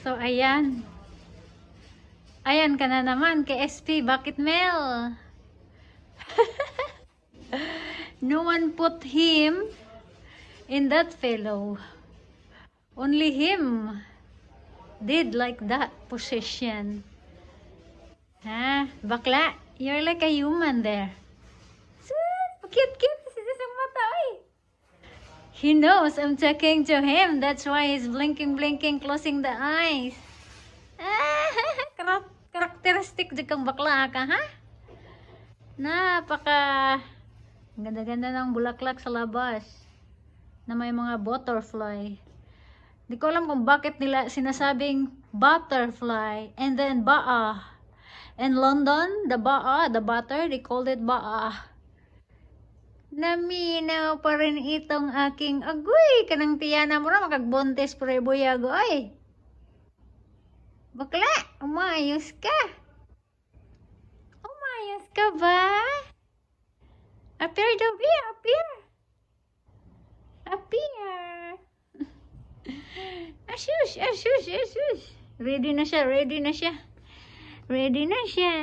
So, ayan. Ayan ka na naman kay SP. Bakit Mel? no one put him in that fellow. Only him did like that position. Ha? Bakla, you're like a human there. So, cute, cute. He knows I'm talking to him. That's why he's blinking, blinking, closing the eyes. Ah, karakteristik di kang bakla ka, ha? Napaka ganda-ganda ng bulaklak sa labas na may mga butterfly. Di ko alam kung bakit nila sinasabing butterfly and then baa. In London, the baa, the butter, they called it baa. Naminaw pa rin itong aking agoy. Kanang tiyana mo na makagbontes preboyago ay. Bakla, umayos ka. Umayos ka ba? Appear, Dobby, appear. Appear. Ashush, ashush, ashush. Ready na siya, ready na siya. Ready na siya.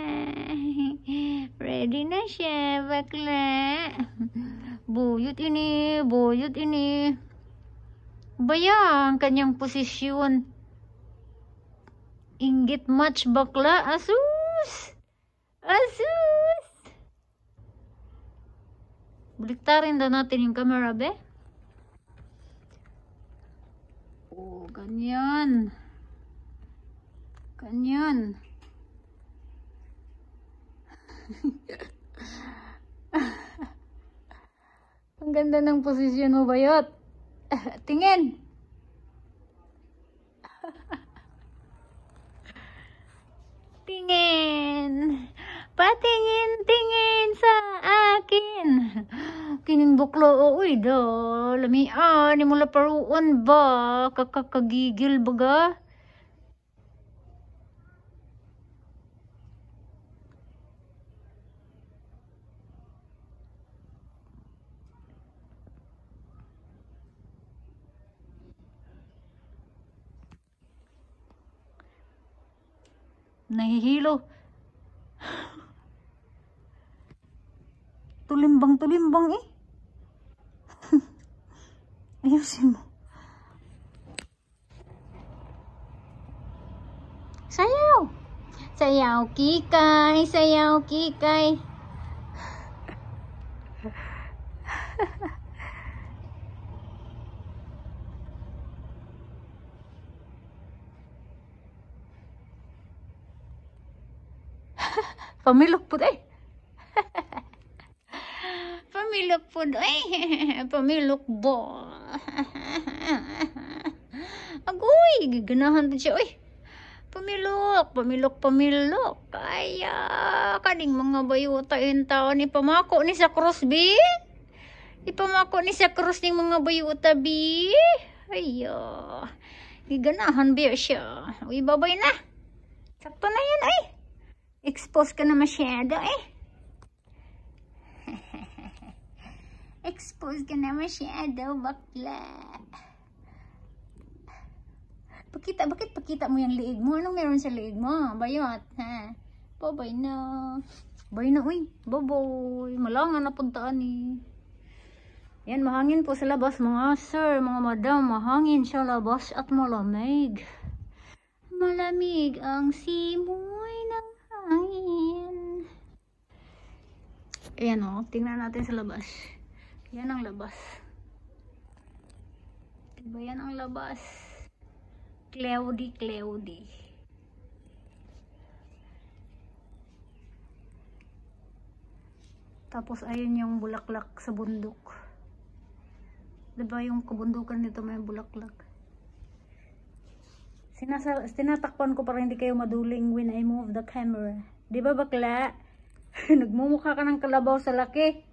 Ready na siya, bakla. Buyot ini, buyot ini. Baya ang kanyang posisyon. Inggit match bakla. Asus! Asus! Buliktarin na natin yung camera, be. Oh, ganyan. Ganyan. Yeah. ganda ng posisyon mo, Bayot. Tingin! tingin! Patingin, tingin sa akin! Kinin buklo, uy, do. Lamian, ah, ni mula paruon ba? Kakakagigil baga? Nahihilo. Tulimbang-tulimbang eh. Ayusin mo. Sayaw! Sayaw, kikay! Sayaw, kikay! Ha, ha, ha. Pamilok po day. Eh. Pamilok po day. Pamilok bo. Agoy, giganahan po siya. Uy, pamilok, pamilok, pamilok. Kaya, kaning mga bayuta yung tao ni pamako ni sa Crosby. Ipamako ni sa cross ning mga bayuta bi. Ayo. Giganahan biya siya. Uy, babay na. Sakto na yan ay. Expose ka na masyado eh. Expose ka na masyado, bakla. Pakita, bakit pakita mo yung liig mo? Anong meron sa liig mo? Bayot, ha? Boboy na. Boy na, uy. Boboy. Malangan na puntaan eh. Yan, mahangin po sa labas mga sir, mga madam. Mahangin sa labas at malamig. Malamig ang simo. Ayan o. Oh. Tingnan natin sa labas. Yan ang labas. Diba yan ang labas? Cloudy, cloudy. Tapos ayun yung bulaklak sa bundok. Diba yung kabundukan nito may bulaklak. Sinasa tinatakpan ko para hindi kayo maduling when I move the camera. Diba bakla? Diba bakla? Nagmumukha ka ng kalabaw sa laki.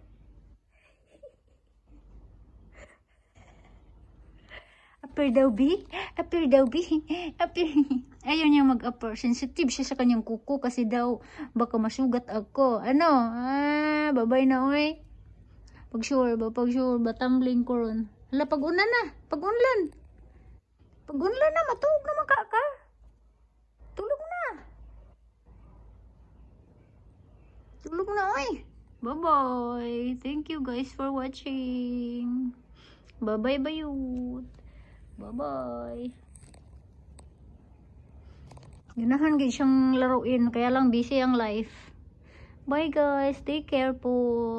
upper daw B? Upper daw B? Upper. Ayaw niya mag-upper. Sensitive siya sa kanyang kuko kasi daw baka masugat ako. Ano? Ah, babay na oy. Pag sure ba? Pag sure ba? Tumbling ko ron. Hala, pag una na. Pag unlan. Pag unlan na, matuog naman ka ka. Tulog na oy. Bye-bye. Thank you guys for watching. Bye-bye bayut. Bye-bye. Ganahan gid siyang laruin kaya lang busy ang life. Bye guys. Take care po.